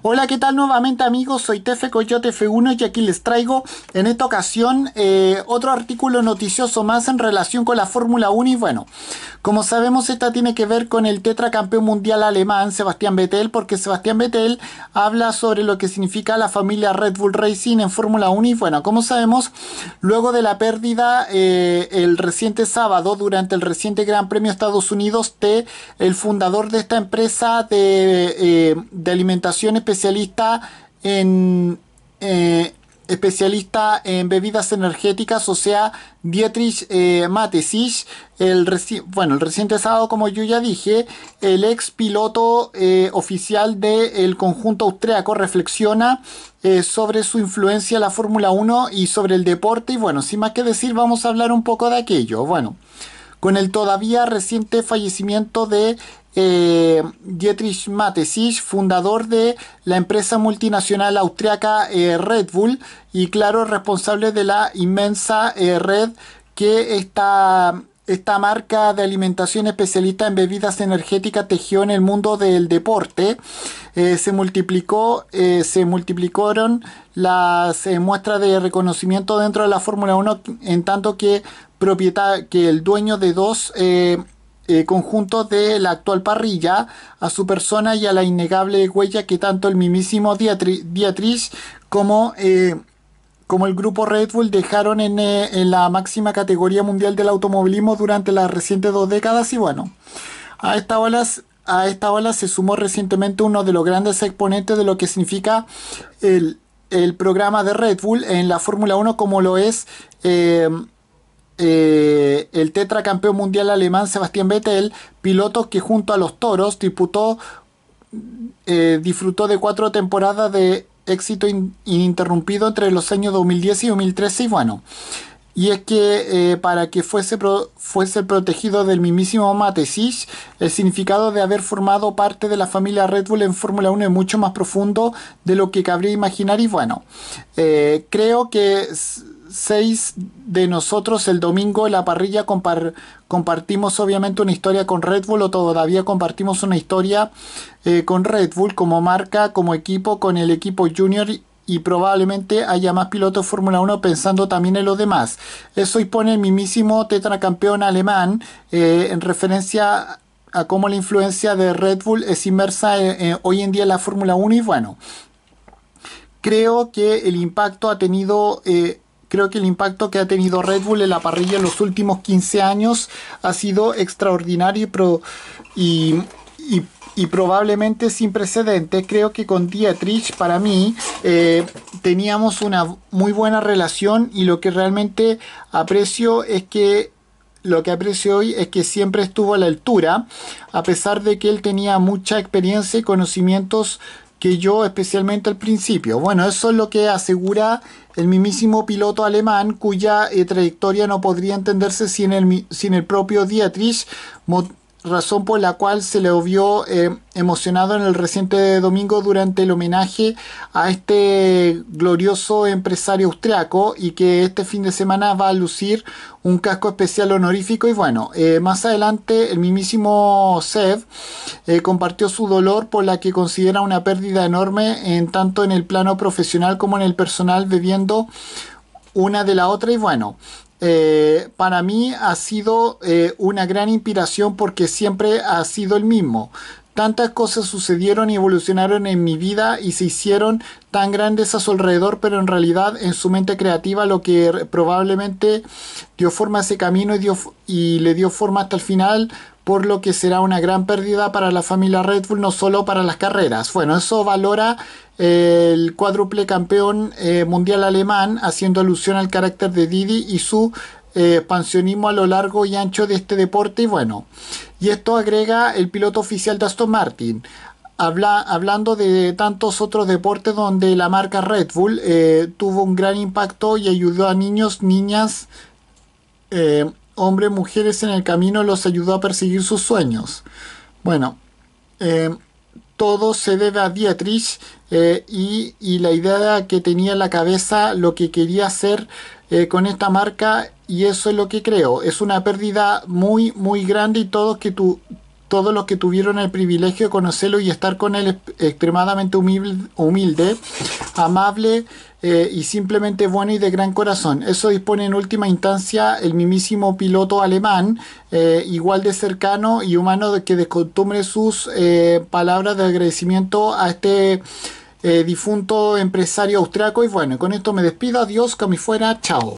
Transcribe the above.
Hola, ¿qué tal nuevamente amigos? Soy Tefe Coyote F1 y aquí les traigo en esta ocasión eh, otro artículo noticioso más en relación con la Fórmula 1 y bueno, como sabemos, esta tiene que ver con el tetracampeón mundial alemán Sebastián Vettel, porque Sebastián Vettel habla sobre lo que significa la familia Red Bull Racing en Fórmula 1. Y bueno, como sabemos, luego de la pérdida eh, el reciente sábado, durante el reciente Gran Premio Estados Unidos, T, el fundador de esta empresa de, eh, alimentación especialista en. Eh, especialista en bebidas energéticas, o sea, Dietrich eh, Matesich, el bueno, el reciente sábado, como yo ya dije, el ex piloto eh, oficial del conjunto austriaco reflexiona eh, sobre su influencia en la Fórmula 1 y sobre el deporte. Y bueno, sin más que decir, vamos a hablar un poco de aquello. Bueno, con el todavía reciente fallecimiento de eh, Dietrich Matesich, fundador de la empresa multinacional austriaca eh, Red Bull y claro responsable de la inmensa eh, red que esta, esta marca de alimentación especialista en bebidas energéticas tejió en el mundo del deporte. se, multiplicó, se multiplicaron las muestras de reconocimiento dentro de la Fórmula 1 en tanto que, que el dueño de dos eh, conjunto de la actual parrilla, a su persona y a la innegable huella que tanto el mismísimo Dietrich como, eh, como el grupo Red Bull dejaron eh, en, la máxima categoría mundial del automovilismo durante las recientes dos décadas y bueno, a esta ola, a esta se sumó recientemente uno de los grandes exponentes de lo que significa el, el programa de Red Bull en la Fórmula 1 como lo es eh, el tetracampeón mundial alemán Sebastián Vettel, piloto que junto a los toros eh, disfrutó de cuatro temporadas de éxito ininterrumpido entre los años 2010 y 2013. Y bueno, y es que eh, para que fuese, fuese protegido del mismísimo Matesich, el significado de haber formado parte de la familia Red Bull en Fórmula 1 es mucho más profundo de lo que cabría imaginar. Y bueno, eh, creo que seis de nosotros el domingo en la parrilla compartimos obviamente una historia con Red Bull o todavía compartimos una historia eh, con Red Bull como marca, como equipo, con el equipo junior y probablemente haya más pilotos Fórmula 1 pensando también en los demás. Eso pone el mismísimo tetracampeón alemán eh, en referencia a cómo la influencia de Red Bull es inmersa eh, hoy en día en la Fórmula 1 y bueno, creo que el impacto ha tenido Creo que el impacto que ha tenido Red Bull en la parrilla en los últimos 15 años ha sido extraordinario y, probablemente sin precedentes. Creo que con Dietrich, para mí, eh, teníamos una muy buena relación y lo que realmente aprecio es que lo que aprecio hoy es que siempre estuvo a la altura, a pesar de que él tenía mucha experiencia y conocimientos que yo especialmente al principio. Bueno, eso es lo que asegura el mismísimo piloto alemán cuya eh, trayectoria no podría entenderse sin el, sin el propio Dietrich, razón por la cual se le vio eh, emocionado en el reciente domingo durante el homenaje a este glorioso empresario austriaco y que este fin de semana va a lucir un casco especial honorífico y bueno, eh, más adelante el mismísimo Sev eh, compartió su dolor por la que considera una pérdida enorme en tanto en el plano profesional como en el personal bebiendo una de la otra y bueno, eh, para mí ha sido eh, una gran inspiración porque siempre ha sido el mismo. Tantas cosas sucedieron y evolucionaron en mi vida y se hicieron tan grandes a su alrededor, pero en realidad en su mente creativa lo que probablemente dio forma a ese camino y, y le dio forma hasta el final, por lo que será una gran pérdida para la familia Red Bull, no solo para las carreras. Bueno, eso valora el cuádruple campeón eh, mundial alemán, haciendo alusión al carácter de Didi y su eh, expansionismo a lo largo y ancho de este deporte. Y bueno, y esto agrega el piloto oficial de Aston Martin. Habla, hablando de tantos otros deportes donde la marca Red Bull eh, tuvo un gran impacto y ayudó a niños, niñas, hombres, mujeres en el camino, los ayudó a perseguir sus sueños. Bueno, todo se debe a Dietrich, eh, y, la idea que tenía en la cabeza, lo que quería hacer eh, con esta marca y eso es lo que creo. Es una pérdida muy, muy grande y todos que tu, todos los que tuvieron el privilegio de conocerlo y estar con él extremadamente humilde, amable eh, y simplemente bueno y de gran corazón. Eso dispone en última instancia el mismísimo piloto alemán, igual de cercano y humano de que descontumbre sus palabras de agradecimiento a este eh, difunto empresario austriaco. Y bueno, con esto me despido, adiós, que fuera, chao.